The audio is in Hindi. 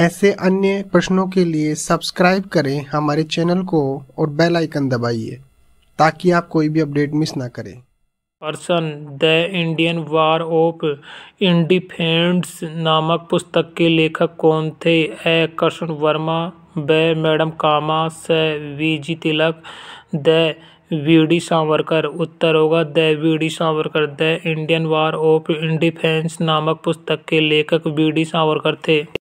ऐसे अन्य प्रश्नों के लिए सब्सक्राइब करें हमारे चैनल को और बेल आइकन दबाइए ताकि आप कोई भी अपडेट मिस ना करें person the Indian war of independence नामक पुस्तक के लेखक कौन थे ए कृष्ण वर्मा ब मैडम कामा स वी जी तिलक द वी डी सावरकर उत्तर होगा द V D Savarkar the Indian war of independence नामक पुस्तक के लेखक वी डी सावरकर थे